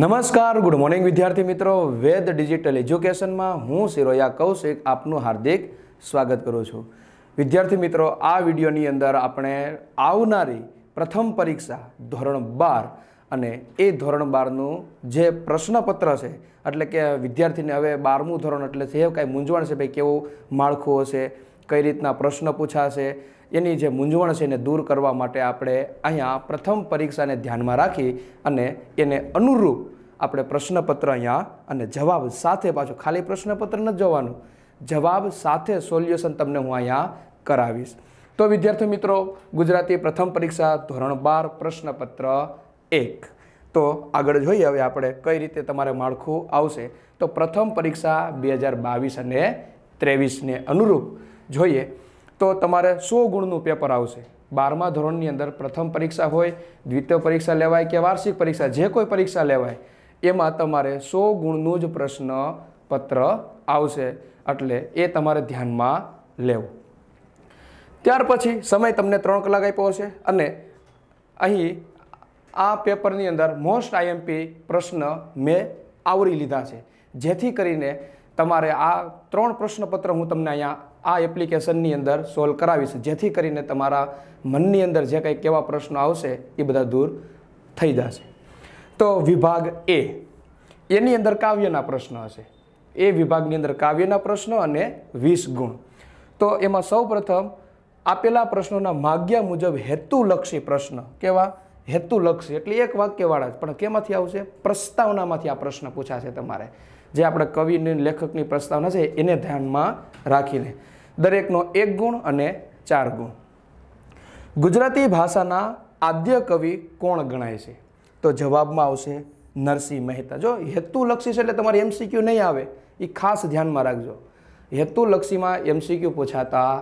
નમસ્કાર good morning વિદ્યાર્થી મિત્રો વેદ ડિજિટલ એજ્યુકેશનમાં હું સિરોયા કૌશિક આપનું હાર્દિક સ્વાગત કરું છું વિદ્યાર્થી મિત્રો આ વિડીયોની અંદર આપણે આવનારી પ્રથમ પરીક્ષા ધોરણ બાર અને એ ધોરણ બારનું જે પ્રશ્નપત્ર છે એટલે કે વિદ્યાર્થીને હવે બારમું ધોરણ એટલે સેવ કાંઈ મૂંઝવણ છે ભાઈ કેવું માળખું હશે કઈ રીતના પ્રશ્ન પૂછાશે એની જે મૂંઝવણ છે એને દૂર કરવા માટે આપણે અહીંયા પ્રથમ પરીક્ષાને ધ્યાનમાં રાખી અને એને અનુરૂપ આપણે પ્રશ્નપત્ર અહીંયા અને જવાબ સાથે પાછું ખાલી પ્રશ્નપત્ર ન જવાનું જવાબ સાથે સોલ્યુશન તમને હું અહીંયા કરાવીશ તો વિદ્યાર્થી મિત્રો ગુજરાતી પ્રથમ પરીક્ષા ધોરણ બાર પ્રશ્નપત્ર એક તો આગળ જોઈએ હવે આપણે કઈ રીતે તમારે માળખું આવશે તો પ્રથમ પરીક્ષા બે હજાર બાવીસ અને ત્રેવીસને અનુરૂપ જોઈએ તો તમારે સો ગુણનું પેપર આવશે બારમા ધોરણની અંદર પ્રથમ પરીક્ષા હોય દ્વિતીય પરીક્ષા લેવાય કે વાર્ષિક પરીક્ષા જે કોઈ પરીક્ષા લેવાય એમાં તમારે સો ગુણનું જ પ્રશ્ન પત્ર આવશે એટલે એ તમારે ધ્યાનમાં લેવું ત્યાર પછી સમય તમને ત્રણ કલાક આપ્યો હશે અને અહીં આ પેપરની અંદર મોસ્ટ આઈએમપી પ્રશ્ન મેં આવરી લીધા છે જેથી કરીને તમારે આ ત્રણ પ્રશ્નપત્ર હું તમને અહીંયા આ એપ્લિકેશનની અંદર સોલ્વ કરાવીશ જેથી કરીને તમારા મનની અંદર જે કંઈ કેવા પ્રશ્નો આવશે એ બધા દૂર થઈ જશે તો વિભાગ એ એની અંદર કાવ્યના પ્રશ્ન હશે એ વિભાગની અંદર કાવ્યના પ્રશ્નો અને વીસ ગુણ તો એમાં સૌપ્રથમ આપેલા પ્રશ્નોના માગ્યા મુજબ હેતુલક્ષી પ્રશ્ન કેવા હેતુલક્ષી એટલે એક વાક્યવાળા જ પણ કેમાંથી આવશે પ્રસ્તાવનામાંથી આ પ્રશ્ન પૂછાશે તમારે જે આપણે કવિની લેખકની પ્રસ્તાવના છે એને ધ્યાનમાં રાખીને દરેકનો એક ગુણ અને ચાર ગુણ ગુજરાતી ભાષાના આદ્ય કવિ કોણ ગણાય છે તો જવાબમાં આવશે નરસિંહ મહેતા જો હેતુલક્ષી છે એટલે તમારે એમસીક્યુ નહીં આવે એ ખાસ ધ્યાનમાં રાખજો હેતુલક્ષીમાં એમસીક્યુ પૂછાતા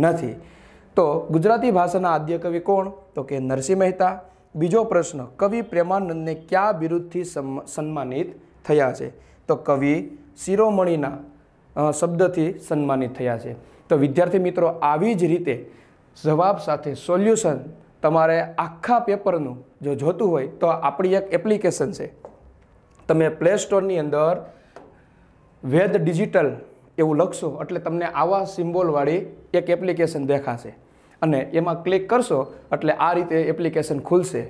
નથી તો ગુજરાતી ભાષાના આદ્ય કવિ કોણ તો કે નરસિંહ મહેતા બીજો પ્રશ્ન કવિ પ્રેમાનંદને કયા બિરુદથી સન્માનિત થયા છે તો કવિ શિરોમણીના શબ્દથી સન્માનિત થયા છે તો વિદ્યાર્થી મિત્રો આવી જ રીતે જવાબ સાથે સોલ્યુશન તમારે આખા પેપરનું જો જોતું હોય તો આપણી એક એપ્લિકેશન છે તમે પ્લે સ્ટોરની અંદર વેદ ડિજિટલ એવું લખશો એટલે તમને આવા સિમ્બોલવાળી એક એપ્લિકેશન દેખાશે અને એમાં ક્લિક કરશો એટલે આ રીતે એપ્લિકેશન ખુલશે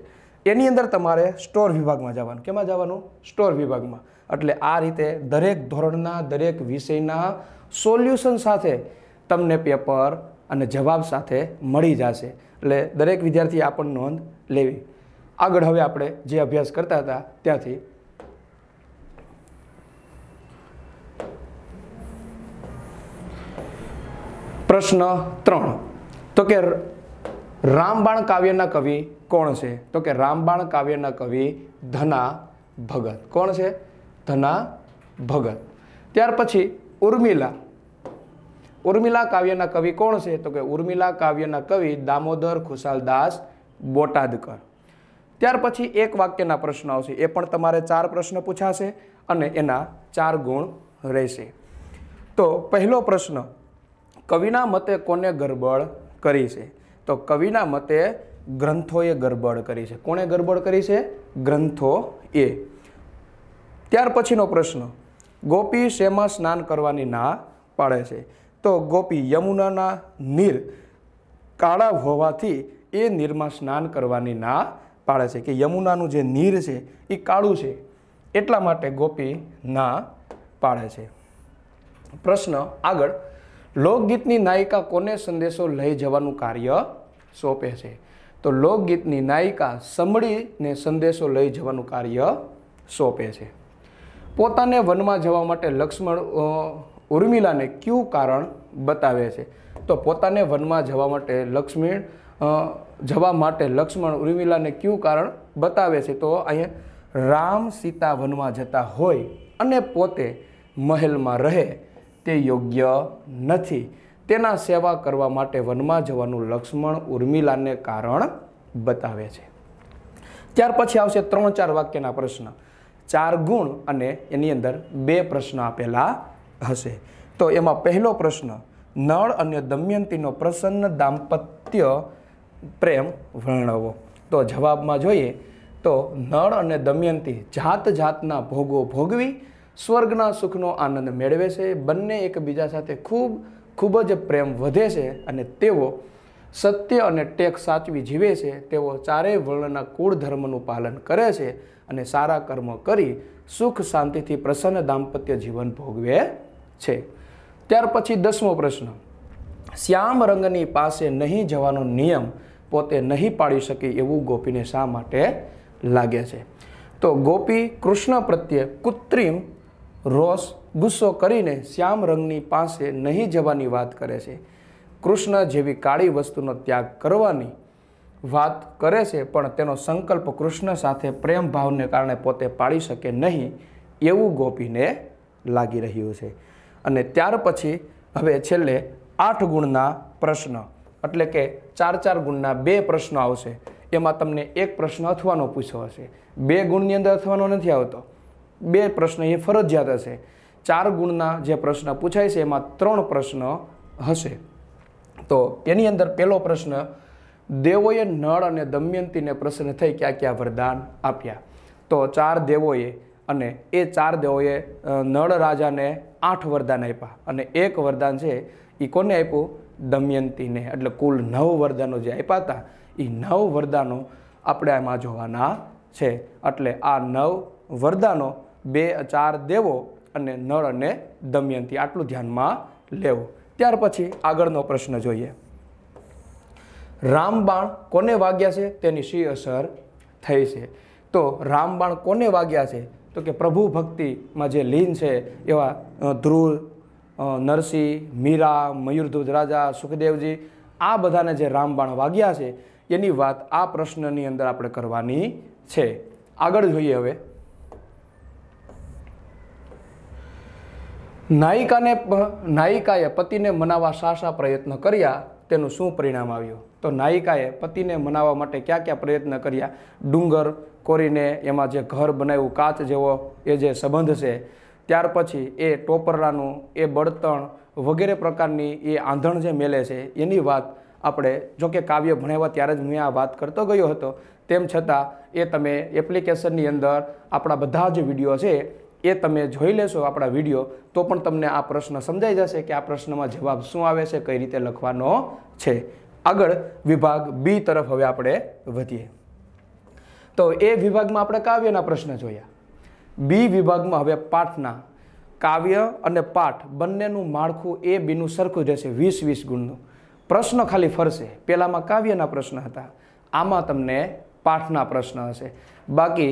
એની અંદર તમારે સ્ટોર વિભાગમાં જવાનું કેમાં જવાનું સ્ટોર વિભાગમાં એટલે આ રીતે દરેક ધોરણના દરેક વિષયના સોલ્યુશન સાથે તમને પેપર અને જવાબ સાથે મળી જશે એટલે દરેક વિદ્યાર્થી આ પણ નોંધ લેવી આગળ હવે આપણે જે અભ્યાસ કરતા હતા ત્યાંથી પ્રશ્ન ત્રણ તો કે રામબાણ કાવ્યના કવિ કોણ છે તો કે રામબાણ કાવ્યના કવિ ધના ભગત કોણ છે ધના ભગત ત્યાર પછી ઉર્મિલા ઉર્મિલા કાવ્યના કવિ કોણ છે તો કે ઉર્મિલા કાવ્યના કવિ દામોદર ખુશાલ દાસ બોટાદકર ત્યાર પછી એક વાક્યના પ્રશ્ન આવશે એ પણ તમારે ચાર પ્રશ્ન પૂછાશે અને એના ચાર ગુણ રહેશે તો પહેલો પ્રશ્ન કવિના મતે કોને ગરબડ કરી છે તો કવિના મતે ગ્રંથોએ ગરબડ કરી છે કોણે ગરબડ કરી છે ગ્રંથો એ ત્યાર પછીનો પ્રશ્ન ગોપી શેમાં સ્નાન કરવાની ના પાડે છે તો ગોપી યમુનાના નીર કાળા હોવાથી એ નીરમાં સ્નાન કરવાની ના પાડે છે કે યમુનાનું જે નીર છે એ કાળું છે એટલા માટે ગોપી ના પાડે છે પ્રશ્ન આગળ લોકગીતની નાયિકા કોને સંદેશો લઈ જવાનું કાર્ય સોંપે છે તો લોકગીતની નાયિકા સમળીને સંદેશો લઈ જવાનું કાર્ય સોંપે છે પોતાને વનમાં જવા માટે લક્ષ્મણ ઉર્મિલાને કયું કારણ બતાવે છે તો પોતાને વનમાં જવા માટે લક્ષ્મણ જવા માટે લક્ષ્મણ ઉર્મિલાને કયું કારણ બતાવે છે તો અહીંયા રામ સીતા વનમાં જતા હોય અને પોતે મહેલમાં રહે તે યોગ્ય નથી તેના સેવા કરવા માટે વનમાં જવાનું લક્ષ્મણ ઉર્મિલાને કારણ બતાવે છે ત્યાર પછી આવશે ત્રણ ચાર વાક્યના પ્રશ્ન ચાર ગુણ અને એની અંદર બે પ્રશ્ન આપેલા હશે તો એમાં પહેલો પ્રશ્ન નળ અને દમયંતીનો પ્રસન્ન દાંપત્ય પ્રેમ વર્ણવો તો જવાબમાં જોઈએ તો નળ અને દમયંતી જાત જાતના ભોગો ભોગવી સ્વર્ગના સુખનો આનંદ મેળવે છે બંને એકબીજા સાથે ખૂબ ખૂબ જ પ્રેમ વધે છે અને તેઓ સત્ય અને ટેક સાચવી જીવે છે તેઓ ચારેય વર્ણના કુળ ધર્મનું પાલન કરે છે અને સારા કર્મ કરી સુખ શાંતિથી પ્રસન્ન દાંપત્ય જીવન ભોગવે છે ત્યાર પછી દસમો પ્રશ્ન શ્યામ રંગની પાસે નહીં જવાનો નિયમ પોતે નહીં પાડી શકે એવું ગોપીને શા માટે લાગે છે તો ગોપી કૃષ્ણ પ્રત્યે કૃત્રિમ રોષ ગુસ્સો કરીને શ્યામ રંગની પાસે નહીં જવાની વાત કરે છે કૃષ્ણ જેવી કાળી વસ્તુનો ત્યાગ કરવાની વાત કરે છે પણ તેનો સંકલ્પ કૃષ્ણ સાથે પ્રેમ ભાવને કારણે પોતે પાડી શકે નહીં એવું ગોપીને લાગી રહ્યું છે અને ત્યાર પછી હવે છેલ્લે આઠ ગુણના પ્રશ્ન એટલે કે ચાર ચાર ગુણના બે પ્રશ્નો આવશે એમાં તમને એક પ્રશ્ન અથવાનો પૂછ્યો હશે બે ગુણની અંદર અથવાનો નથી આવતો બે પ્રશ્ન એ ફરજિયાત હશે ચાર ગુણના જે પ્રશ્ન પૂછાય છે એમાં ત્રણ પ્રશ્ન હશે તો એની અંદર પહેલો પ્રશ્ન દેવોએ નળ અને દમયંતીને પ્રશ્ન થઈ ક્યાં ક્યાં વરદાન આપ્યા તો ચાર દેવોએ અને એ ચાર દેવોએ નળ રાજાને આઠ વરદાન આપ્યા અને એક વરદાન છે એ કોને આપ્યું દમયંતીને એટલે કુલ નવ વરદાનો જે આપ્યા હતા એ નવ વરદાનો આપણે એમાં જોવાના છે એટલે આ નવ વરદાનો બે ચાર દેવો અને નળ અને દમયંતી આટલું ધ્યાનમાં લેવું ત્યાર પછી આગળનો પ્રશ્ન જોઈએ રામબાણ કોને વાગ્યા છે તેની શી અસર થઈ છે તો રામબાણ કોને વાગ્યા છે તો કે પ્રભુ ભક્તિમાં જે લીન છે એવા ધ્રુવ નરસિંહ મીરા મયુરધ્વજ રાજા સુખદેવજી આ બધાને જે રામબાણ વાગ્યા છે એની વાત આ પ્રશ્નની અંદર આપણે કરવાની છે આગળ જોઈએ હવે નાયિકાને નાયિકાએ પતિને મનાવવા સાસા પ્રયત્ન કર્યા તેનું શું પરિણામ આવ્યું તો નાયિકાએ પતિને મનાવવા માટે ક્યાં ક્યાં પ્રયત્ન કર્યા ડુંગર કોરીને એમાં જે ઘર બનાવ્યું કાચ જેવો એ જે સંબંધ છે ત્યાર પછી એ ટોપરાનું એ બળતણ વગેરે પ્રકારની એ આંધણ જે મેલે છે એની વાત આપણે જો કે કાવ્ય ભણાવ્યા ત્યારે જ હું આ વાત કરતો ગયો હતો તેમ છતાં એ તમે એપ્લિકેશનની અંદર આપણા બધા જ વિડીયો છે એ તમે જોઈ લેશો આપણા વિડીયો તો પણ તમને આ પ્રશ્ન સમજાઈ જશે કે આ પ્રશ્નમાં જવાબ શું આવે છે કઈ રીતે લખવાનો છે આગળ વિભાગ બી તરફ હવે આપણે વધીએ તો એ વિભાગમાં આપણે કાવ્યના પ્રશ્ન જોયા બી વિભાગમાં હવે પાઠના કાવ્ય અને પાઠ બંનેનું માળખું એ બીનું સરખું રહેશે વીસ વીસ ગુણનું પ્રશ્ન ખાલી ફરશે પહેલાંમાં કાવ્યના પ્રશ્ન હતા આમાં તમને પાઠના પ્રશ્ન હશે બાકી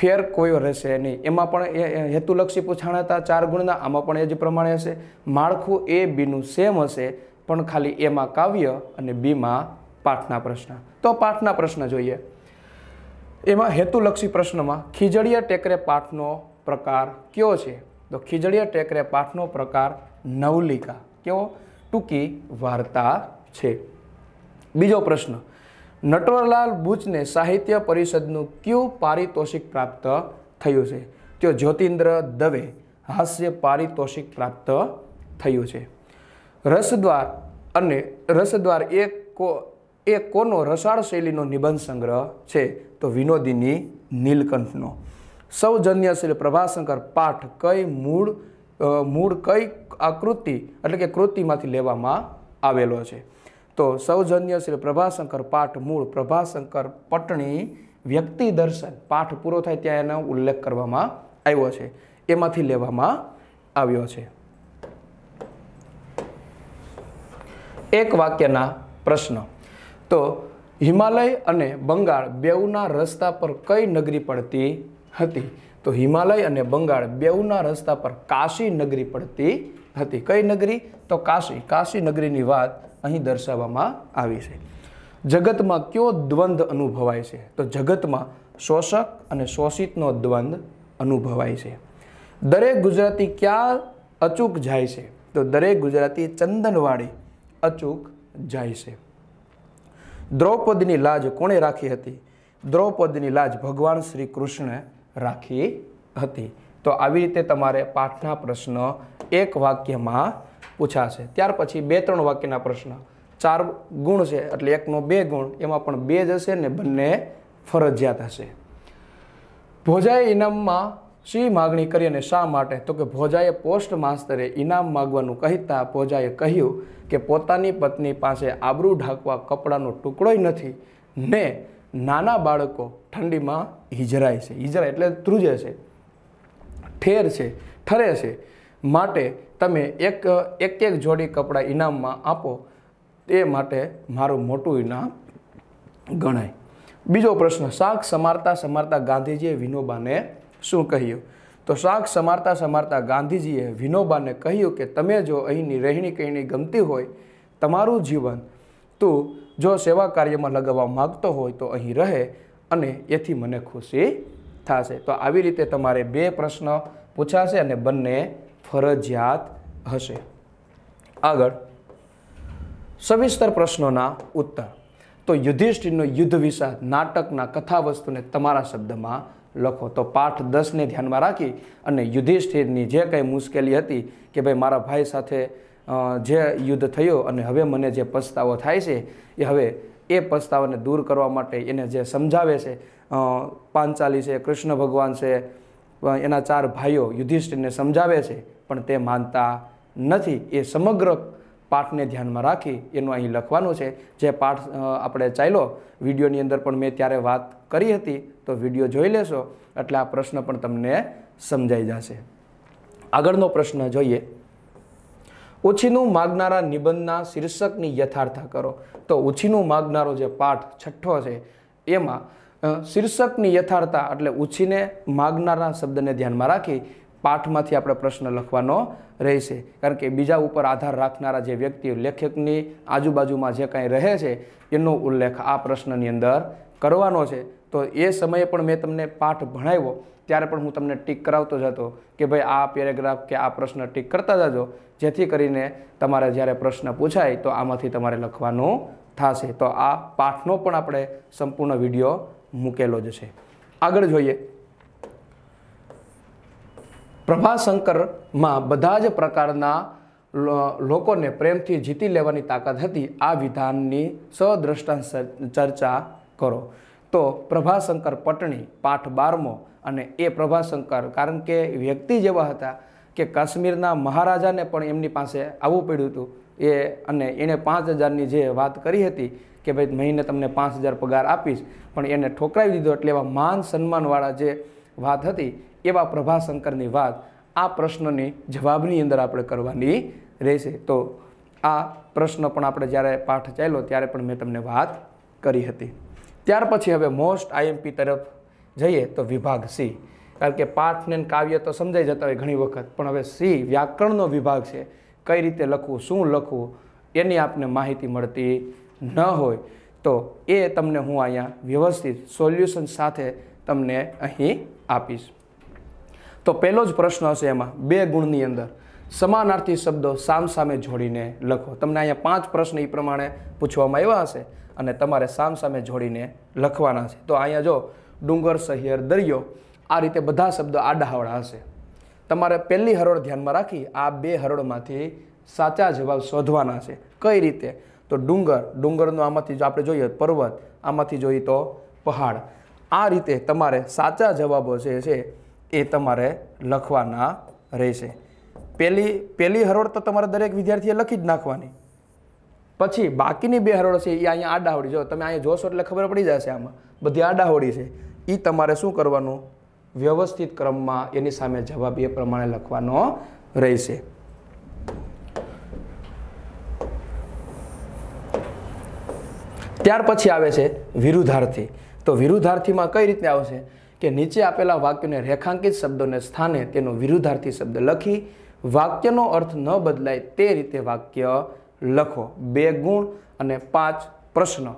ફેર કોઈ રહેશે નહીં એમાં પણ એ હેતુલક્ષી પૂછાણ હતા ચાર ગુણના આમાં પણ એ જ પ્રમાણે હશે માળખું એ બીનું સેમ હશે પણ ખાલી એમાં કાવ્ય અને બીમાં પાઠના પ્રશ્ન તો પાઠના પ્રશ્ન જોઈએ એમાં હેતુલક્ષી પ્રશ્નમાં ખીજડીયા ટેકરે પાઠનો પ્રકાર કયો છે તો ખીજડીયા ટેકરે પાઠનો પ્રકાર નવલિકા કેવો ટૂંકી વાર્તા છે બીજો પ્રશ્ન નટવરલાલ બુચને સાહિત્ય પરિષદનું કયું પારિતોષિક પ્રાપ્ત થયું છે તો જ્યોતિન્દ્ર દવે હાસ્ય પારિતોષિક પ્રાપ્ત થયું છે રસદ્વાર અને રસદ્વાર એ કો એ કોનો રસાળ શૈલીનો નિબંધ સંગ્રહ છે તો વિનોદીની નીલકંઠનો સૌજન્ય સૌજન્યશીલ પ્રભાશંકર પાઠ કઈ મૂળ મૂળ કઈ આકૃતિ એટલે કે કૃતિમાંથી લેવામાં આવેલો છે તો સૌજન્ય સૌજન્યશીલ પ્રભાશંકર પાઠ મૂળ પ્રભાશંકર પટણી વ્યક્તિ દર્શન પાઠ પૂરો થાય ત્યાં એનો ઉલ્લેખ કરવામાં આવ્યો છે એમાંથી લેવામાં આવ્યો છે એક વાક્યના પ્રશ્ન તો હિમાલય અને બંગાળ બેઉના રસ્તા પર કઈ નગરી પડતી હતી તો હિમાલય અને બંગાળ બેઉના રસ્તા પર કાશી નગરી પડતી હતી કઈ નગરી તો કાશી કાશી નગરીની વાત અહીં દર્શાવવામાં આવી છે જગતમાં કયો દ્વંદ્વ અનુભવાય છે તો જગતમાં શોષક અને શોષિતનો દ્વંદ્વ અનુભવાય છે દરેક ગુજરાતી ક્યાં અચૂક જાય છે તો દરેક ગુજરાતી ચંદનવાડી અચૂક જાય છે દ્રૌપદીની લાજ કોણે રાખી હતી દ્રૌપદીની લાજ ભગવાન શ્રી કૃષ્ણે રાખી હતી તો આવી રીતે તમારે પાઠના પ્રશ્ન એક વાક્યમાં પૂછાશે ત્યાર પછી બે ત્રણ વાક્યના પ્રશ્ન ચાર ગુણ છે એટલે એકનો બે ગુણ એમાં પણ બે જ હશે ને બંને ફરજિયાત હશે ભોજાએ ઇનામમાં શી માગણી કરી અને શા માટે તો કે ભોજાએ પોસ્ટ માસ્તરે ઇનામ માગવાનું કહીતા ભોજાએ કહ્યું કે પોતાની પત્ની પાસે આબરૂ ઢાંકવા કપડાનો ટુકડોય નથી ને નાના બાળકો ઠંડીમાં હિજરાય છે હિજરાય એટલે ધ્રુજે છે ઠેર છે ઠરે છે માટે તમે એક એક એક જોડી કપડાં ઇનામમાં આપો તે માટે મારું મોટું ઇનામ ગણાય બીજો પ્રશ્ન શાક સમારતા સમારતા ગાંધીજીએ વિનોબાને શું કહ્યું તો શાક સમારતા સમારતા ગાંધીજીએ વિનોબાને કહ્યું કે તમે જો અહીંની રહેણી કહેણી ગમતી હોય તમારું જીવન તું જો સેવા કાર્યમાં લગાવવા માગતો હોય તો અહીં રહે અને એથી મને ખુશી થશે તો આવી રીતે તમારે બે પ્રશ્ન પૂછાશે અને બંને ફરજિયાત હશે આગળ સવિસ્તર પ્રશ્નોના ઉત્તર તો યુધિષ્ઠિરનું યુદ્ધ વિષા નાટકના કથા વસ્તુને તમારા શબ્દમાં લખો તો પાઠ દસને ધ્યાનમાં રાખી અને યુધિષ્ઠિરની જે કંઈ મુશ્કેલી હતી કે ભાઈ મારા ભાઈ સાથે જે યુદ્ધ થયો અને હવે મને જે પસ્તાવો થાય છે એ હવે એ પસ્તાવને દૂર કરવા માટે એને જે સમજાવે છે પાંચાલી છે કૃષ્ણ ભગવાન છે એના ચાર ભાઈઓ યુધિષ્ઠિરને સમજાવે છે પણ તે માનતા નથી એ સમગ્ર પાઠને ધ્યાનમાં રાખી એનું અહીં લખવાનું છે જે પાઠ આપણે ચાલ્યો વિડીયોની અંદર પણ મેં ત્યારે વાત કરી હતી તો વિડીયો જોઈ લેશો એટલે આ પ્રશ્ન પણ તમને સમજાઈ જશે આગળનો પ્રશ્ન જોઈએ ઓછીનું માગનારા નિબંધના શીર્ષકની યથાર્થતા કરો તો ઓછીનું માગનારો જે પાઠ છઠ્ઠો છે એમાં શીર્ષકની યથાર્થતા એટલે ઉછીને માગનારા શબ્દને ધ્યાનમાં રાખી પાઠમાંથી આપણે પ્રશ્ન લખવાનો રહેશે કારણ કે બીજા ઉપર આધાર રાખનારા જે વ્યક્તિ લેખકની આજુબાજુમાં જે કાંઈ રહે છે એનો ઉલ્લેખ આ પ્રશ્નની અંદર કરવાનો છે તો એ સમયે પણ મેં તમને પાઠ ભણાવ્યો ત્યારે પણ હું તમને ટીક કરાવતો જતો કે ભાઈ આ પેરેગ્રાફ કે આ પ્રશ્ન ટીક કરતા જજો જેથી કરીને તમારે જ્યારે પ્રશ્ન પૂછાય તો આમાંથી તમારે લખવાનું થશે તો આ પાઠનો પણ આપણે સંપૂર્ણ વિડીયો મૂકેલો જ છે આગળ જોઈએ પ્રભાશંકરમાં બધા જ પ્રકારના લોકોને પ્રેમથી જીતી લેવાની તાકાત હતી આ વિધાનની સદ્રષ્ટાંત ચર્ચા કરો તો પ્રભાશંકર પટણી પાઠ બારમો અને એ પ્રભાશંકર કારણ કે વ્યક્તિ જેવા હતા કે કાશ્મીરના મહારાજાને પણ એમની પાસે આવવું પડ્યું હતું એ અને એણે પાંચ હજારની જે વાત કરી હતી કે ભાઈ મહિને તમને પાંચ હજાર પગાર આપીશ પણ એને ઠોકરાવી દીધો એટલે એવા માન સન્માનવાળા જે વાત હતી એવા પ્રભાશંકરની વાત આ પ્રશ્નની જવાબની અંદર આપણે કરવાની રહેશે તો આ પ્રશ્ન પણ આપણે જ્યારે પાઠ ચાલ્યો ત્યારે પણ મેં તમને વાત કરી હતી ત્યાર પછી હવે મોસ્ટ આઈએમપી તરફ જઈએ તો વિભાગ સી કારણ કે પાઠને કાવ્ય તો સમજાઈ જતા હોય ઘણી વખત પણ હવે સી વ્યાકરણનો વિભાગ છે કઈ રીતે લખવું શું લખવું એની આપને માહિતી મળતી ન હોય તો એ તમને હું અહીંયા વ્યવસ્થિત સોલ્યુશન સાથે તમને અહીં આપીશ તો પહેલો જ પ્રશ્ન હશે એમાં બે ગુણની અંદર સમાનાર્થી શબ્દો સામસામે જોડીને લખો તમને અહીંયા પાંચ પ્રશ્ન એ પ્રમાણે પૂછવામાં આવ્યા હશે અને તમારે સામસામે જોડીને લખવાના છે તો અહીંયા જો ડુંગર સહિયર દરિયો આ રીતે બધા શબ્દો આડાહવડા હશે તમારે પહેલી હરોળ ધ્યાનમાં રાખી આ બે હરોળમાંથી સાચા જવાબ શોધવાના છે કઈ રીતે તો ડુંગર ડુંગરનો આમાંથી જો આપણે જોઈએ પર્વત આમાંથી જોઈએ તો પહાડ આ રીતે તમારે સાચા જવાબો જે છે એ તમારે લખવાના રહેશે પહેલી પહેલી હરોળ તો તમારે દરેક વિદ્યાર્થીએ લખી જ નાખવાની પછી બાકીની બે હરોળ છે એ અહીંયા આડાહોળી જો તમે અહીંયા જોશો એટલે ખબર પડી જશે આમાં બધી આડાહોળી છે એ તમારે શું કરવાનું વ્યવસ્થિત ક્રમમાં એની સામે જવાબ એ પ્રમાણે લખવાનો રહેશે ત્યાર પછી આવે છે વિરુદ્ધાર્થી તો વિરુદ્ધાર્થીમાં કઈ રીતે આવશે કે નીચે આપેલા વાક્યને રેખાંકિત શબ્દોને સ્થાને તેનો વિરુદ્ધાર્થી શબ્દ લખી વાક્યનો અર્થ ન બદલાય તે રીતે વાક્ય લખો બે ગુણ અને પાંચ પ્રશ્ન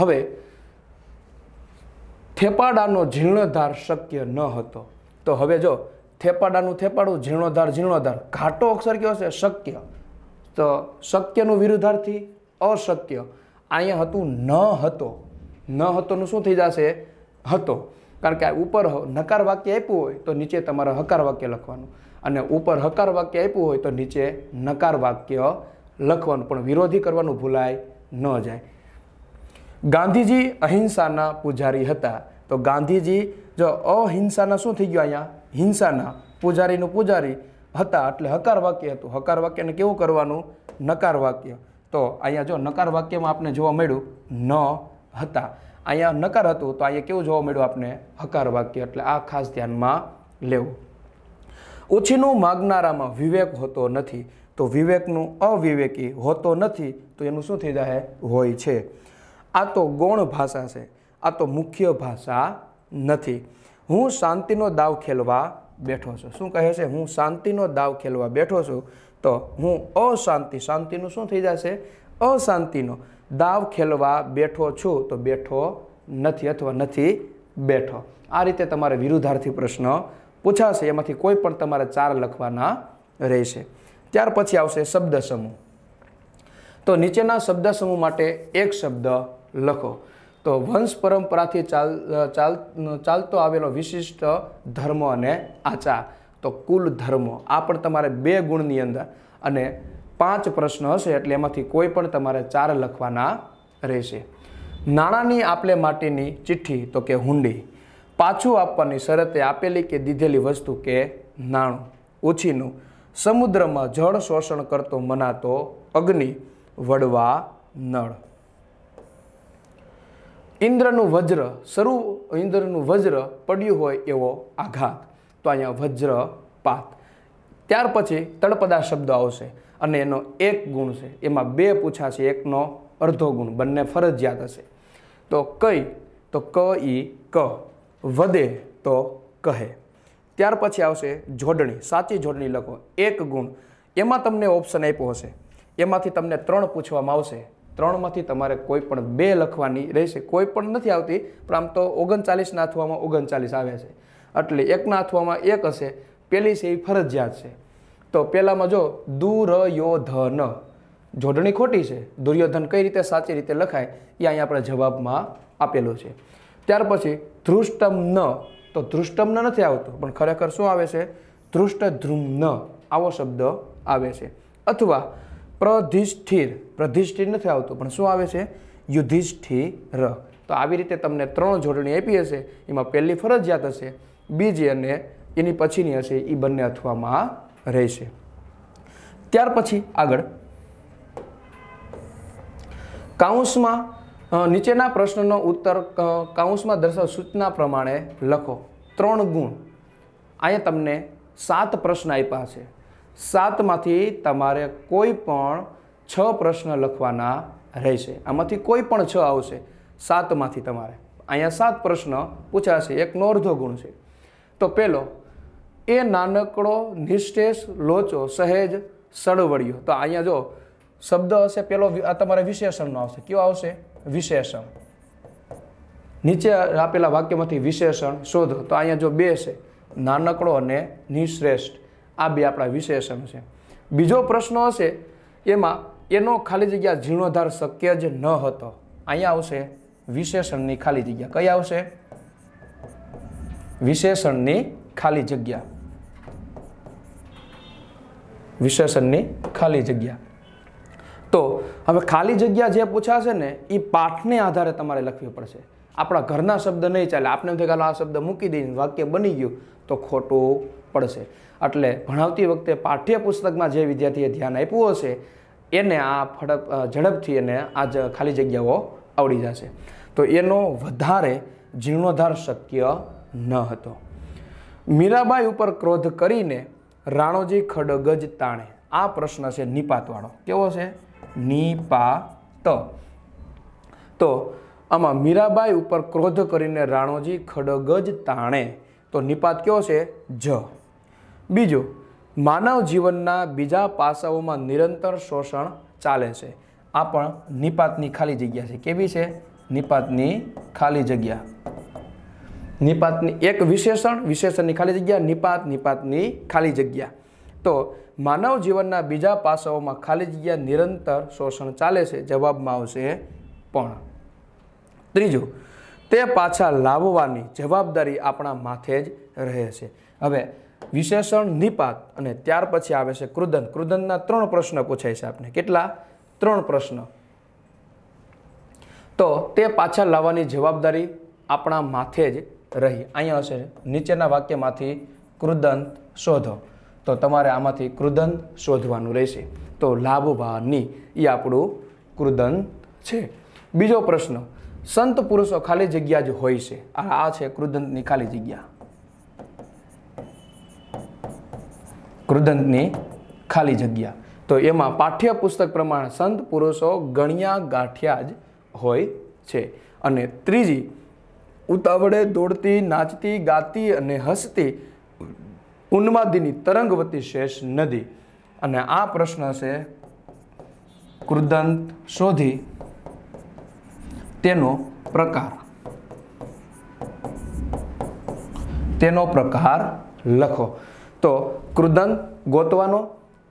હવે થેપાડાનો જીર્ણોદ્ધાર શક્ય ન હતો તો હવે જો થેપાડાનું થેપાડું જીર્ણોદ્ધાર જીર્ણોદ્ધાર ઘાટો અક્ષર કયો છે શક્ય તો શક્યનું વિરુદ્ધાર્થી અશક્ય અહીંયા હતું ન હતો ન હતોનું શું થઈ જશે હતો કારણ કે ઉપર નકાર વાક્ય આપ્યું હોય તો નીચે તમારે હકાર વાક્ય લખવાનું અને ઉપર હકાર વાક્ય આપ્યું હોય તો નીચે નકાર વાક્ય લખવાનું પણ વિરોધી કરવાનું ભૂલાય ન જાય ગાંધીજી અહિંસાના પૂજારી હતા તો ગાંધીજી જો અહિંસાના શું થઈ ગયું અહીંયા હિંસાના પૂજારીનું પૂજારી હતા એટલે હકાર વાક્ય હતું હકાર વાક્યને કેવું કરવાનું નકાર વાક્ય તો અહીંયા જો નકાર વાક્યમાં આપણે જોવા મળ્યું ન હતા અહીંયા નકાર હતું તો અહીંયા કેવું જોવા મળ્યું આપને હકાર વાક્ય એટલે આ ખાસ ધ્યાનમાં લેવું ઓછીનું માગનારામાં વિવેક હોતો નથી તો વિવેકનું અવિવેકી હોતો નથી તો એનું શું થઈ જાય હોય છે આ તો ગૌણ ભાષા છે આ તો મુખ્ય ભાષા નથી હું શાંતિનો દાવ ખેલવા બેઠો છું શું કહે છે હું શાંતિનો દાવ ખેલવા બેઠો છું તો હું અશાંતિ શાંતિનું શું થઈ જશે અશાંતિનો દાવ ખેલવા બેઠો છું તો બેઠો નથી અથવા નથી બેઠો આ રીતે તમારે વિરુદ્ધાર્થી પ્રશ્ન પૂછાશે એમાંથી કોઈ પણ તમારે ચાર લખવાના રહેશે ત્યાર પછી આવશે શબ્દ સમૂહ તો નીચેના શબ્દ સમૂહ માટે એક શબ્દ લખો તો વંશ પરંપરાથી ચાલ ચાલ ચાલતો આવેલો વિશિષ્ટ ધર્મ અને આચાર તો કુલ ધર્મ આ પણ તમારે બે ગુણની અંદર અને પાંચ પ્રશ્ન હશે એટલે એમાંથી કોઈ પણ તમારે ચાર લખવાના રહેશે નાણાંની આપલે માટેની ચિઠ્ઠી તો કે હુંડી પાછું આપવાની શરતે આપેલી કે દીધેલી વસ્તુ કે નાણું ઉછીનું સમુદ્રમાં જળ શોષણ કરતો મનાતો અગ્નિ વડવા નળ ઇન્દ્રનું વજ્ર શરૂ ઇન્દ્રનું વજ્ર પડ્યું હોય એવો આઘાત તો અહીંયા વજ્રપાત ત્યાર પછી તળપદા શબ્દ આવશે અને એનો એક ગુણ છે એમાં બે પૂછાશે એકનો અડધો ગુણ બંને ફરજિયાત હશે તો કઈ તો ક ઈ ક વધે તો કહે ત્યાર પછી આવશે જોડણી સાચી જોડણી લખો એક ગુણ એમાં તમને ઓપ્શન આપ્યો હશે એમાંથી તમને ત્રણ પૂછવામાં આવશે ત્રણમાંથી તમારે કોઈ પણ બે લખવાની રહેશે કોઈ પણ નથી આવતી પણ આમ તો ઓગણચાલીસના અથવામાં ઓગણચાલીસ આવે છે એટલે એકના અથવામાં એક હશે પેલી છે એ ફરજિયાત છે તો પહેલાંમાં જો દુર્યોધન જોડણી ખોટી છે દુર્યોધન કઈ રીતે સાચી રીતે લખાય એ અહીંયા આપણે જવાબમાં આપેલો છે ત્યાર પછી ધૃષ્ટમ ન તો ધૃષ્ટમ ન નથી આવતું પણ ખરેખર શું આવે છે ધૃષ્ટ ધ્રુમ ન આવો શબ્દ આવે છે અથવા પ્રધિષ્ઠિર પ્રધિષ્ઠિર નથી આવતું પણ શું આવે છે યુધિષ્ઠિર તો આવી રીતે તમને ત્રણ જોડણી આપી હશે એમાં પહેલી ફરજિયાત હશે બીજી અને એની પછીની હશે એ બંને અથવામાં રહેશે ત્યાર પછી આગળ કાઉન્સમાં નીચેના પ્રશ્નનો ઉત્તર કાઉન્સમાં દર્શાવ સૂચના પ્રમાણે લખો ત્રણ ગુણ અહીંયા તમને સાત પ્રશ્ન આપ્યા છે સાતમાંથી તમારે કોઈ પણ છ પ્રશ્ન લખવાના રહેશે આમાંથી કોઈ પણ છ આવશે સાતમાંથી તમારે અહીંયા સાત પ્રશ્ન પૂછાશે એકનો અર્ધો ગુણ છે તો પહેલો એ નાનકડો નિશ્ચેષ લોચો સહેજ સળવળ્યો તો અહીંયા જો શબ્દ હશે પેલો આ તમારે વિશેષણનો આવશે કયો આવશે વિશેષણ નીચે આપેલા વાક્યમાંથી વિશેષણ શોધો તો અહીંયા જો બે છે નાનકડો અને નિશ્રેષ્ઠ આ બે આપણા વિશેષણ છે બીજો પ્રશ્ન હશે એમાં એનો ખાલી જગ્યા ઝીણોધાર શક્ય જ ન હતો અહીંયા આવશે વિશેષણની ખાલી જગ્યા કઈ આવશે વિશેષણની ખાલી જગ્યા વિશેષણની ખાલી જગ્યા તો હવે ખાલી જગ્યા જે પૂછાશે ને એ પાઠને આધારે તમારે લખવી પડશે આપણા ઘરના શબ્દ નહીં ચાલે આપણે એમ આ શબ્દ મૂકી દઈને વાક્ય બની ગયું તો ખોટું પડશે એટલે ભણાવતી વખતે પાઠ્યપુસ્તકમાં જે વિદ્યાર્થીએ ધ્યાન આપ્યું હશે એને આ ફડપ ઝડપથી એને આ જ ખાલી જગ્યાઓ આવડી જશે તો એનો વધારે જીર્ણોદ્ધાર શક્ય ન હતો મીરાબાઈ ઉપર ક્રોધ કરીને રાણોજી ખડગ જ તાણે આ પ્રશ્ન છે નિપાતવાળો કેવો છે નિપાત તો આમાં મીરાબાઈ ઉપર ક્રોધ કરીને રાણોજી ખડગ જ તાણે તો નિપાત કેવો છે જ બીજો માનવ જીવનના બીજા પાસાઓમાં નિરંતર શોષણ ચાલે છે આ પણ નિપાતની ખાલી જગ્યા છે કેવી છે નિપાતની ખાલી જગ્યા નિપાતની એક વિશેષણ વિશેષણની ખાલી જગ્યા નિપાત નિપાતની ખાલી જગ્યા તો માનવ જીવનના બીજા પાસાઓમાં ખાલી જગ્યા નિરંતર શોષણ ચાલે છે જવાબમાં આવશે પણ ત્રીજું તે પાછા લાવવાની જવાબદારી આપણા માથે જ રહે છે હવે વિશેષણ નિપાત અને ત્યાર પછી આવે છે કૃદન ક્રુદનના ત્રણ પ્રશ્ન પૂછાય છે આપણે કેટલા ત્રણ પ્રશ્ન તો તે પાછા લાવવાની જવાબદારી આપણા માથે જ રહી અહીંયા હશે નીચેના વાક્યમાંથી કૃદંત શોધો તો તમારે આમાંથી કૃદંત શોધવાનું રહેશે તો લાભવાની એ આપણું કૃદંત છે બીજો પ્રશ્ન સંત પુરુષો ખાલી જગ્યા જ હોય છે આ છે કૃદંતની ખાલી જગ્યા કૃદંતની ખાલી જગ્યા તો એમાં પાઠ્યપુસ્તક પ્રમાણે સંત પુરુષો ગણ્યા ગાંઠ્યા જ હોય છે અને ત્રીજી ઉતાવળે દોડતી નાચતી ગાતી અને હસતી ઉન્માદીની તરંગવતી શેષ નદી અને આ પ્રશ્ન છે કૃદંત શોધી તેનો પ્રકાર તેનો પ્રકાર લખો તો કૃદંત ગોતવાનો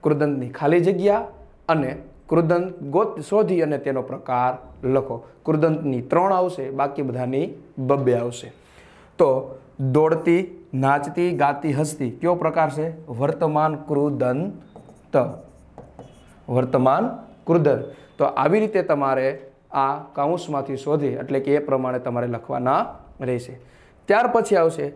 કૃદંતની ખાલી જગ્યા અને કૃદંત ગોત શોધી અને તેનો પ્રકાર લખો કૃદંતની ત્રણ આવશે બાકી બધાની બબ્બે આવશે તો દોડતી નાચતી ગાતી હસતી કયો પ્રકાર છે વર્તમાન કૃદંત વર્તમાન કૃદંત તો આવી રીતે તમારે આ કાઉન્સમાંથી શોધી એટલે કે એ પ્રમાણે તમારે લખવાના રહેશે ત્યાર પછી આવશે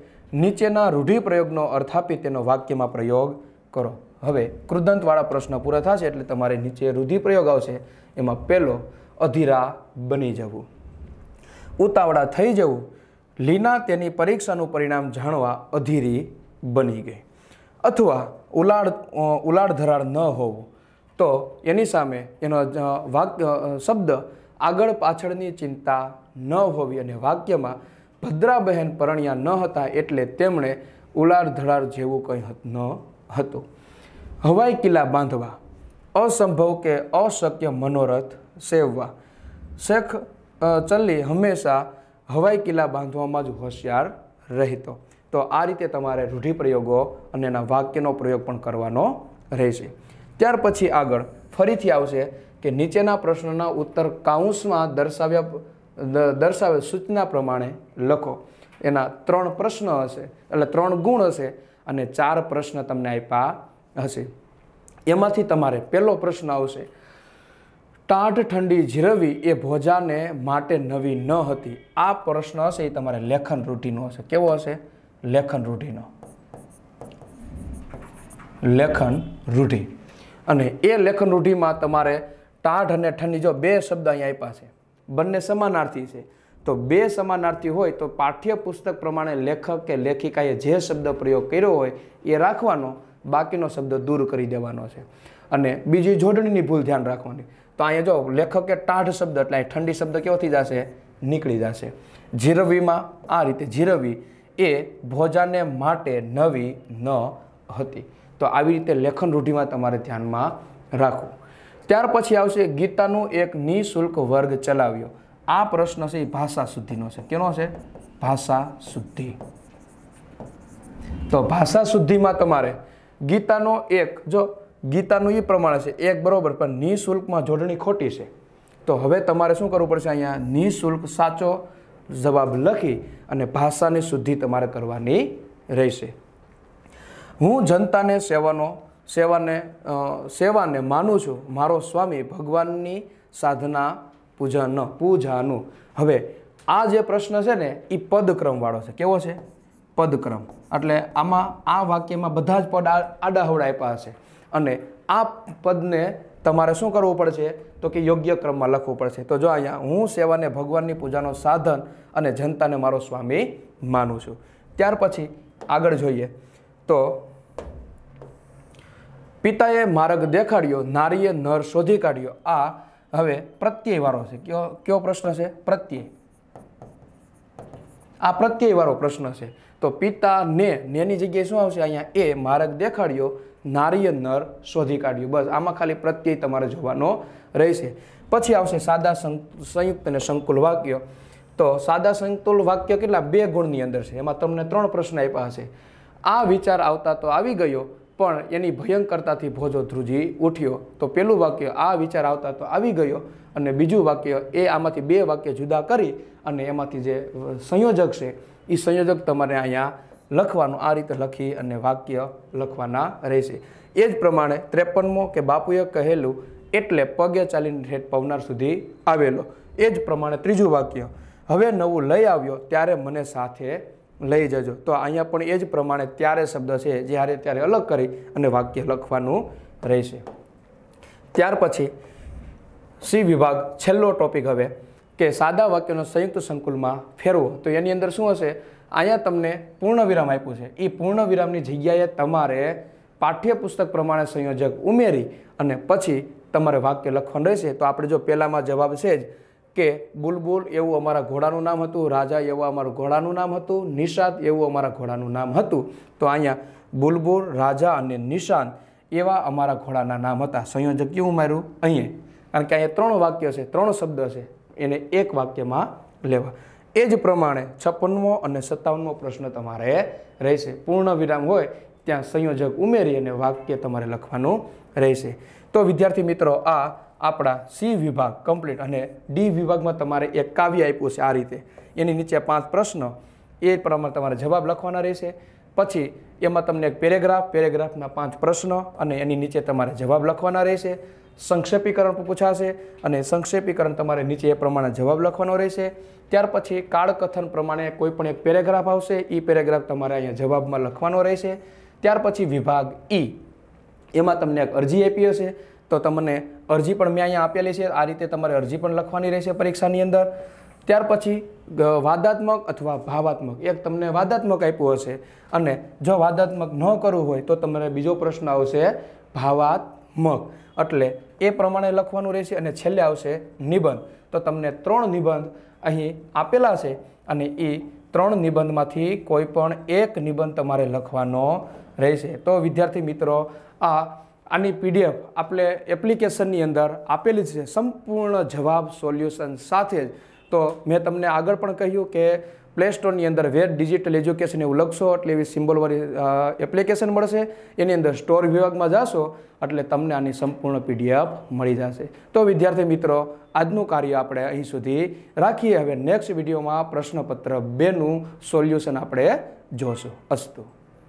નીચેના રૂઢિપ્રયોગનો અર્થ આપી તેનો વાક્યમાં પ્રયોગ કરો હવે કૃદંતવાળા પ્રશ્ન પૂરા થશે એટલે તમારે નીચે રૂઢિપ્રયોગ આવશે એમાં પહેલો અધીરા બની જવું ઉતાવળા થઈ જવું લીના તેની પરીક્ષાનું પરિણામ જાણવા અધીરી બની ગઈ અથવા ઉલાડ ઉલાડ ધરાળ ન હોવું તો એની સામે એનો વાક્ય શબ્દ આગળ પાછળની ચિંતા ન હોવી અને વાક્યમાં ભદ્રાબહેન પરણ્યા ન હતા એટલે તેમણે ઉલાડ ધરાળ જેવું કંઈ ન હતું હવાઈ કિલ્લા બાંધવા અસંભવ કે અશક્ય મનોરથ સેવવા શેખ ચલ્લી હંમેશા હવાઈ કિલ્લા બાંધવામાં જ હોશિયાર રહેતો તો આ રીતે તમારે રૂઢિપ્રયોગો અને એના વાક્યનો પ્રયોગ પણ કરવાનો રહેશે ત્યાર પછી આગળ ફરીથી આવશે કે નીચેના પ્રશ્નના ઉત્તર કાઉન્સમાં દર્શાવ્યા દર્શાવે સૂચના પ્રમાણે લખો એના ત્રણ પ્રશ્ન હશે એટલે ત્રણ ગુણ હશે અને ચાર પ્રશ્ન તમને આપ્યા હશે એમાંથી તમારે પહેલો પ્રશ્ન આવશે ટાઢ ઠંડી જીરવી એ ભોજાને માટે નવી ન હતી આ પ્રશ્ન હશે એ તમારે લેખન રૂઢિનો હશે કેવો હશે લેખન રૂઢિનો લેખન રૂઢિ અને એ લેખન રૂઢિમાં તમારે ટાઢ અને ઠંડી જો બે શબ્દ અહીંયા આપ્યા છે બંને સમાનાર્થી છે તો બે સમાનાર્થી હોય તો પાઠ્યપુસ્તક પ્રમાણે લેખક કે લેખિકાએ જે શબ્દ પ્રયોગ કર્યો હોય એ રાખવાનો બાકીનો શબ્દ દૂર કરી દેવાનો છે અને બીજી જોડણીની ભૂલ ધ્યાન રાખવાની તો અહીંયા જો લેખકે ટાઢ શબ્દ એટલે અહીં ઠંડી શબ્દ કેવો થઈ જશે નીકળી જશે જીરવીમાં આ રીતે જીરવી એ ભોજાને માટે નવી ન હતી તો આવી રીતે લેખન રૂઢિમાં તમારે ધ્યાનમાં રાખવું ત્યાર પછી આવશે ગીતાનું એક નિઃશુલ્ક વર્ગ ચલાવ્યો આ પ્રશ્ન છે એ ભાષા શુદ્ધિનો છે કેનો છે ભાષા શુદ્ધિ તો ભાષા શુદ્ધિમાં તમારે ગીતાનો એક જો ગીતાનું એ પ્રમાણે છે એક બરાબર પણ નિઃશુલ્કમાં જોડણી ખોટી છે તો હવે તમારે શું કરવું પડશે અહીંયા નિઃશુલ્ક સાચો જવાબ લખી અને ભાષાની શુદ્ધિ તમારે કરવાની રહેશે હું જનતાને સેવાનો સેવાને સેવાને માનું છું મારો સ્વામી ભગવાનની સાધના પૂજન પૂજાનું હવે આ જે પ્રશ્ન છે ને એ પદક્રમવાળો છે કેવો છે પદક્રમ એટલે આમાં આ વાક્યમાં બધા જ પદ આડાહવડા આપ્યા હશે અને આ પદને તમારે શું કરવું પડશે તો કે યોગ્ય ક્રમમાં લખવું પડશે તો જો અહીંયા હું સેવાને ભગવાનની પૂજાનો સાધન અને જનતાને મારો સ્વામી માનું છું ત્યાર પછી આગળ જોઈએ તો પિતાએ માર્ગ દેખાડ્યો નારીએ નર શોધી કાઢ્યો આ હવે પ્રત્યયવાળો છે કયો કયો પ્રશ્ન છે પ્રત્યય આ પ્રત્યય પ્રત્યયવાળો પ્રશ્ન છે તો પિતા ને નેની જગ્યાએ શું આવશે અહીંયા એ માર્ગ દેખાડ્યો નારીય નર શોધી કાઢ્યું બસ આમાં ખાલી પ્રત્યય તમારે જોવાનો રહેશે પછી આવશે સાદા સંયુક્ત અને સંકુલ વાક્ય તો સાદા સંકુલ વાક્ય કેટલા બે ગુણની અંદર છે એમાં તમને ત્રણ પ્રશ્ન આપ્યા હશે આ વિચાર આવતા તો આવી ગયો પણ એની ભયંકરતાથી ભોજો ધ્રુજી ઉઠ્યો તો પેલું વાક્ય આ વિચાર આવતા તો આવી ગયો અને બીજું વાક્ય એ આમાંથી બે વાક્ય જુદા કરી અને એમાંથી જે સંયોજક છે એ સંયોજક તમારે અહીંયા લખવાનું આ રીતે લખી અને વાક્ય લખવાના રહેશે એ જ પ્રમાણે ત્રેપનમો કે બાપુએ કહેલું એટલે પગે ચાલીને ઠેઠ પવનાર સુધી આવેલો એ જ પ્રમાણે ત્રીજું વાક્ય હવે નવું લઈ આવ્યો ત્યારે મને સાથે લઈ જજો તો અહીંયા પણ એ જ પ્રમાણે ત્યારે શબ્દ છે જ્યારે ત્યારે અલગ કરી અને વાક્ય લખવાનું રહેશે ત્યાર પછી સી વિભાગ છેલ્લો ટોપિક હવે કે સાદા વાક્યનો સંયુક્ત સંકુલમાં ફેરવો તો એની અંદર શું હશે અહીંયા તમને પૂર્ણવિરામ આપ્યું છે એ પૂર્ણવિરામની જગ્યાએ તમારે પાઠ્યપુસ્તક પ્રમાણે સંયોજક ઉમેરી અને પછી તમારે વાક્ય લખવાનું રહેશે તો આપણે જો પહેલાંમાં જવાબ છે જ કે બુલબુલ એવું અમારા ઘોડાનું નામ હતું રાજા એવું અમારું ઘોડાનું નામ હતું નિશાંત એવું અમારા ઘોડાનું નામ હતું તો અહીંયા બુલબુલ રાજા અને નિશાંત એવા અમારા ઘોડાના નામ હતા સંયોજક કેવું માર્યું અહીંયા કારણ કે અહીંયા ત્રણ વાક્ય છે ત્રણ શબ્દ છે એને એક વાક્યમાં લેવા એ જ પ્રમાણે છપ્પનમો અને સત્તાવનમો પ્રશ્ન તમારે રહેશે પૂર્ણ વિરામ હોય ત્યાં સંયોજક ઉમેરી અને વાક્ય તમારે લખવાનું રહેશે તો વિદ્યાર્થી મિત્રો આ આપણા સી વિભાગ કમ્પ્લીટ અને ડી વિભાગમાં તમારે એક કાવ્ય આપ્યું છે આ રીતે એની નીચે પાંચ પ્રશ્ન એ પ્રમાણે તમારે જવાબ લખવાના રહેશે પછી એમાં તમને એક પેરેગ્રાફ પેરેગ્રાફના પાંચ પ્રશ્ન અને એની નીચે તમારે જવાબ લખવાના રહેશે સંક્ષેપીકરણ પૂછાશે અને સંક્ષેપીકરણ તમારે નીચે એ પ્રમાણે જવાબ લખવાનો રહેશે ત્યાર પછી કાળકથન પ્રમાણે કોઈ પણ એક પેરેગ્રાફ આવશે એ પેરેગ્રાફ તમારે અહીંયા જવાબમાં લખવાનો રહેશે ત્યાર પછી વિભાગ ઈ એમાં તમને એક અરજી આપી હશે તો તમને અરજી પણ મેં અહીંયા આપેલી છે આ રીતે તમારે અરજી પણ લખવાની રહેશે પરીક્ષાની અંદર ત્યાર પછી વાદાત્મક અથવા ભાવાત્મક એક તમને વાદાત્મક આપ્યું હશે અને જો વાદાત્મક ન કરવું હોય તો તમને બીજો પ્રશ્ન આવશે ભાવાત્મક એટલે એ પ્રમાણે લખવાનું રહેશે અને છેલ્લે આવશે નિબંધ તો તમને ત્રણ નિબંધ અહીં આપેલા છે અને એ ત્રણ નિબંધમાંથી કોઈ પણ એક નિબંધ તમારે લખવાનો રહેશે તો વિદ્યાર્થી મિત્રો આ આની પીડીએફ આપણે એપ્લિકેશનની અંદર આપેલી છે સંપૂર્ણ જવાબ સોલ્યુશન સાથે જ તો મેં તમને આગળ પણ કહ્યું કે પ્લે સ્ટોરની અંદર વેર ડિજિટલ એજ્યુકેશન એવું લખશો એટલે એવી સિમ્બોલવાળી એપ્લિકેશન મળશે એની અંદર સ્ટોર વિભાગમાં જાશો એટલે તમને આની સંપૂર્ણ પીડીએફ મળી જશે તો વિદ્યાર્થી મિત્રો આજનું કાર્ય આપણે અહીં સુધી રાખીએ હવે નેક્સ્ટ વિડીયોમાં પ્રશ્નપત્ર બેનું સોલ્યુશન આપણે જોશું અસ્તુ